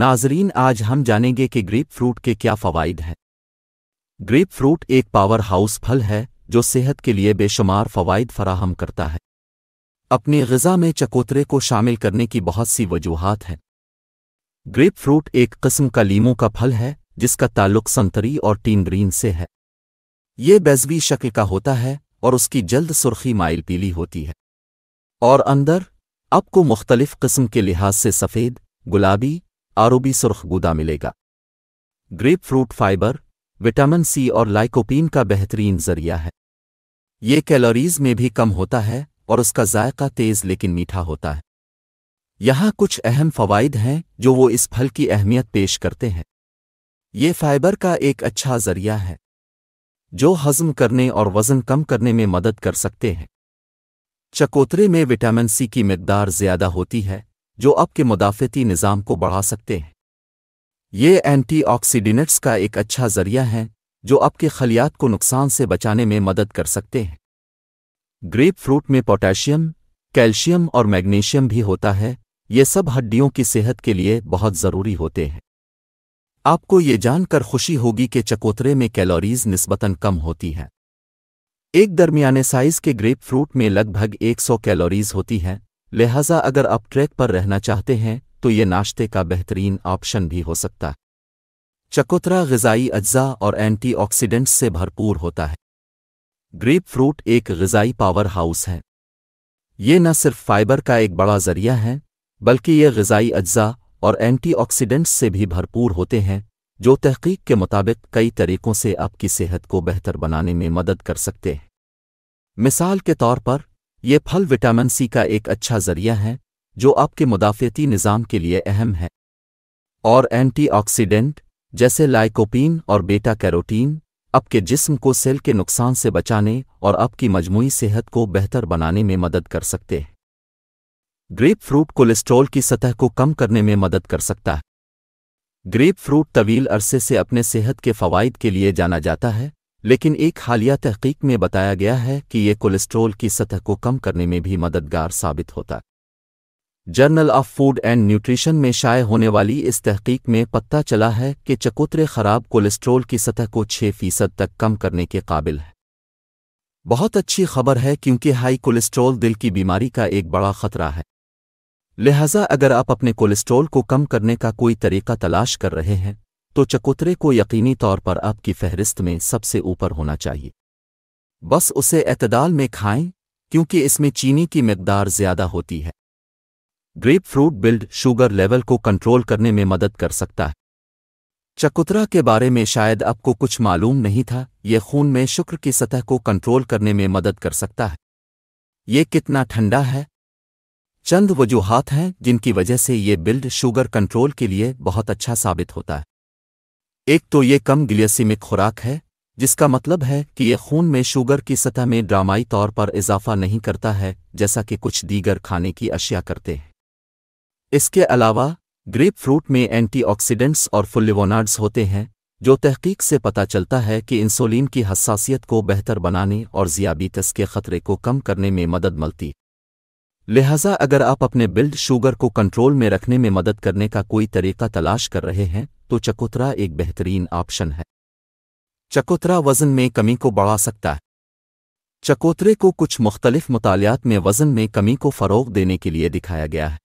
नाजरीन आज हम जानेंगे कि ग्रेप फ्रूट के क्या फ़वाइद हैं ग्रेप फ्रूट एक पावर हाउस फल है जो सेहत के लिए बेशुमार फ़वाइद फराहम करता है अपनी गज़ा में चकोतरे को शामिल करने की बहुत सी वजूहत हैं ग्रेप फ्रूट एक कस्म का लीमू का फल है जिसका ताल्लुक संतरी और ग्रीन से है ये बेजवी शक्ल का होता है और उसकी जल्द सुर्खी माइल पीली होती है और अंदर आपको मुख्तलिफ किस्म के लिहाज से सफ़ेद गुलाबी आरोबी सुर्ख गुदा मिलेगा grapefruit fibre vitamin C और लाइकोपीन का बेहतरीन जरिया है ये कैलोरीज में भी कम होता है और उसका जायका तेज लेकिन मीठा होता है यहां कुछ अहम फवाइद हैं जो वो इस फल की अहमियत पेश करते हैं ये फाइबर का एक अच्छा जरिया है जो हजम करने और वजन कम करने में मदद कर सकते हैं चकोतरे में विटामिन सी की मकदार ज्यादा होती है जो आपके मुदाफ़ती निज़ाम को बढ़ा सकते हैं ये एंटीऑक्सीडेंट्स का एक अच्छा ज़रिया है जो आपके खलियात को नुकसान से बचाने में मदद कर सकते हैं ग्रेप फ्रूट में पोटेशियम कैल्शियम और मैग्नीशियम भी होता है ये सब हड्डियों की सेहत के लिए बहुत ज़रूरी होते हैं आपको ये जानकर खुशी होगी कि चकोतरे में कैलोरीज निस्बतन कम होती हैं एक दरमियाने साइज के ग्रेप फ्रूट में लगभग 100 कैलोरीज होती हैं लिहाजा अगर आप ट्रैक पर रहना चाहते हैं तो ये नाश्ते का बेहतरीन ऑप्शन भी हो सकता है चकोतरा गजाई अज्जा और एंटीऑक्सीडेंट्स से भरपूर होता है ग्रेप फ्रूट एक गजाई पावर हाउस है ये न सिर्फ फाइबर का एक बड़ा जरिया है बल्कि ये गजाई अज्जा और एंटीऑक्सीडेंट्स से भी भरपूर होते हैं जो तहकीक के मुताबिक कई तरीकों से आपकी सेहत को बेहतर बनाने में मदद कर सकते हैं मिसाल के तौर पर ये फल विटामिन सी का एक अच्छा जरिया है जो आपके मुदाफ़ती निज़ाम के लिए अहम है और एंटीऑक्सीडेंट जैसे लाइकोपिन और बेटा कैरोटीन आपके जिस्म को सेल के नुकसान से बचाने और आपकी मजमू सेहत को बेहतर बनाने में मदद कर सकते हैं ग्रेप फ्रूट कोलेस्ट्रॉल की सतह को कम करने में मदद कर सकता है ग्रेप फ्रूट तवील अरसे से अपने सेहत के फवाद के लिए जाना जाता है लेकिन एक हालिया तहकीक में बताया गया है कि ये कोलेस्ट्रोल की सतह को कम करने में भी मददगार साबित होता है journal of food and nutrition में शाये होने वाली इस तहकीक में पता चला है कि चकोत्रे खराब कोलेस्ट्रोल की सतह को 6 फीसद तक कम करने के काबिल है बहुत अच्छी खबर है क्योंकि हाई कोलेस्ट्रोल दिल की बीमारी का एक बड़ा खतरा है लिहाजा अगर आप अपने कोलेस्ट्रोल को कम करने का कोई तरीका तलाश कर रहे हैं तो चकोतरे को यकीनी तौर पर आपकी फहरिस्त में सबसे ऊपर होना चाहिए बस उसे एतदाल में खाएं क्योंकि इसमें चीनी की मकदार ज़्यादा होती है grapefruit blood sugar level को कंट्रोल करने में मदद कर सकता है चकुतरा के बारे में शायद आपको कुछ मालूम नहीं था यह खून में शुक्र की सतह को कंट्रोल करने में मदद कर सकता है ये कितना ठंडा है चंद वजूहत हैं जिनकी वजह से ये बिल्ड शुगर कंट्रोल के लिए बहुत अच्छा साबित होता है एक तो ये कम ग्लियसीमिक खुराक है जिसका मतलब है कि ये खून में शुगर की सतह में ड्रामाई तौर पर इजाफा नहीं करता है जैसा कि कुछ दीगर खाने की अशिया करते हैं इसके अलावा ग्रेप फ्रूट में एंटीऑक्सीडेंट्स और फुल्लिवोनाड्स होते हैं जो तहकीक से पता चलता है कि इंसुलिन की हसासियत को बेहतर बनाने और जियाबीतस के खतरे को कम करने में मदद मिलती लिहाजा अगर आप अपने बिल्ड शुगर को कंट्रोल में रखने में मदद करने का कोई तरीका तलाश कर रहे हैं तो चकोतरा एक बेहतरीन ऑप्शन है चकोतरा वजन में कमी को बढ़ा सकता है चकोतरे को कुछ मुख्तलिफ मतालियात में वजन में कमी को फ़रोग देने के लिए दिखाया गया है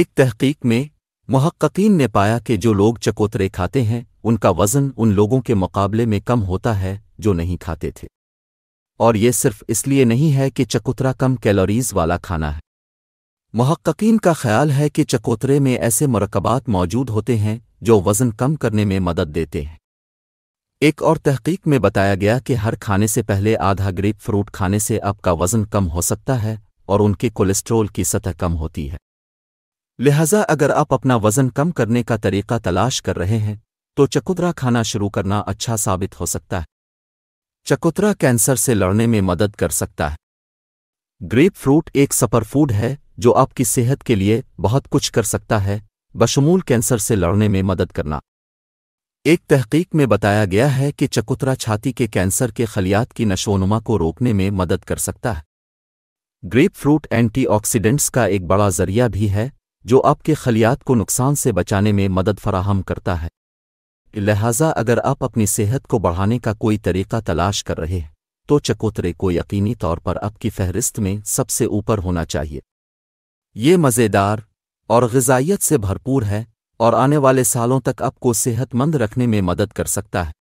एक तहकीक में महक्कीन ने पाया कि जो लोग चकोतरे खाते हैं उनका वज़न उन लोगों के मुकाबले में कम होता है जो नहीं खाते थे और ये सिर्फ इसलिए नहीं है कि चकोतरा कम कैलोरीज वाला खाना है महक्कीन का ख्याल है कि चकोतरे में ऐसे मरकबात मौजूद होते हैं जो वज़न कम करने में मदद देते हैं एक और तहकीक में बताया गया कि हर खाने से पहले आधा ग्रेप फ्रूट खाने से आपका वज़न कम हो सकता है और उनके कोलेस्ट्रोल की सतह कम होती है लिहाजा अगर आप अपना वज़न कम करने का तरीका तलाश कर रहे हैं तो चकुतरा खाना शुरू करना अच्छा साबित हो सकता है चकुतरा कैंसर से लड़ने में मदद कर सकता है ग्रेप फ्रूट एक सपर फूड है जो आपकी सेहत के लिए बहुत कुछ कर सकता है बशमूल कैंसर से लड़ने में मदद करना एक तहकीक में बताया गया है कि चकोतरा छाती के कैंसर के खलियात की नशोनुमा को रोकने में मदद कर सकता है ग्रेप फ्रूट एंटीऑक्सीडेंट्स का एक बड़ा जरिया भी है जो आपके खलियात को नुकसान से बचाने में मदद फराहम करता है लिहाजा अगर आप अपनी सेहत को बढ़ाने का कोई तरीका तलाश कर रहे हैं तो चकोतरे को यकीनी तौर पर आपकी फहरिस्त में सबसे ऊपर होना चाहिए ये मज़ेदार और गजाइत से भरपूर है और आने वाले सालों तक आपको सेहतमंद रखने में मदद कर सकता है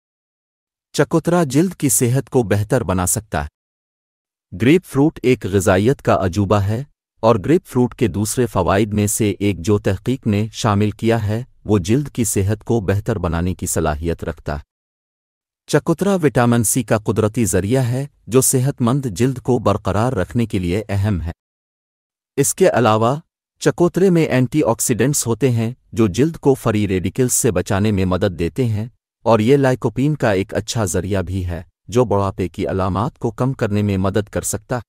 चकोतरा जिल्द की सेहत को बेहतर बना सकता है ग्रेप फ्रूट एक गजाइत का अजूबा है और ग्रेप फ्रूट के दूसरे फ़वाद में से एक जो तहकीक ने शामिल किया है वो जिल्द की सेहत को बेहतर बनाने की सलाहियत रखता है चकोतरा विटामिन सी का कुदरती जरिया है जो सेहतमंद जिल्द को बरकरार रखने के लिए अहम है इसके अलावा चकोतरे में एंटीऑक्सीडेंट्स होते हैं जो जिल्द को फरी रेडिकल्स से बचाने में मदद देते हैं और ये लाइकोपीन का एक अच्छा जरिया भी है जो बुढ़ापे की अलामत को कम करने में मदद कर सकता है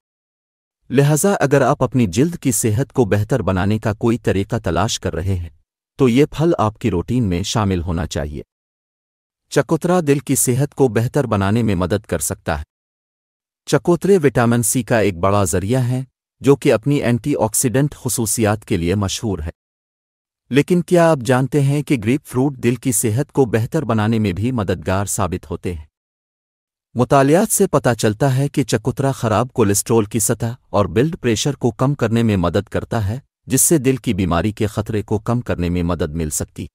लिहाजा अगर आप अपनी जिल्द की सेहत को बेहतर बनाने का कोई तरीका तलाश कर रहे हैं तो ये फल आपकी रूटीन में शामिल होना चाहिए चकोतरा दिल की सेहत को बेहतर बनाने में मदद कर सकता है चकोतरे विटामिन सी का एक बड़ा जरिया है जो कि अपनी एंटीऑक्सीडेंट खसूसियात के लिए मशहूर है लेकिन क्या आप जानते हैं कि ग्रेप फ्रूट दिल की सेहत को बेहतर बनाने में भी मददगार साबित होते हैं मुतालियात से पता चलता है कि चकुतरा खराब कोलेस्ट्रोल की सतह और ब्लड प्रेशर को कम करने में मदद करता है जिससे दिल की बीमारी के खतरे को कम करने में मदद मिल सकती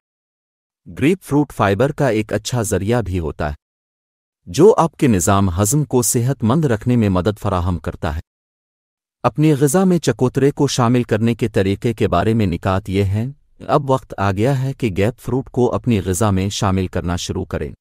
ग्रेप फ्रूट फाइबर का एक अच्छा जरिया भी होता है जो आपके निज़ाम हजम को सेहतमंद रखने में मदद फराहम करता है अपनी गज़ा में चकोतरे को शामिल करने के तरीके के बारे में निकात ये हैं अब वक्त आ गया है कि गैप फ्रूट को अपनी गज़ा में शामिल करना शुरू करें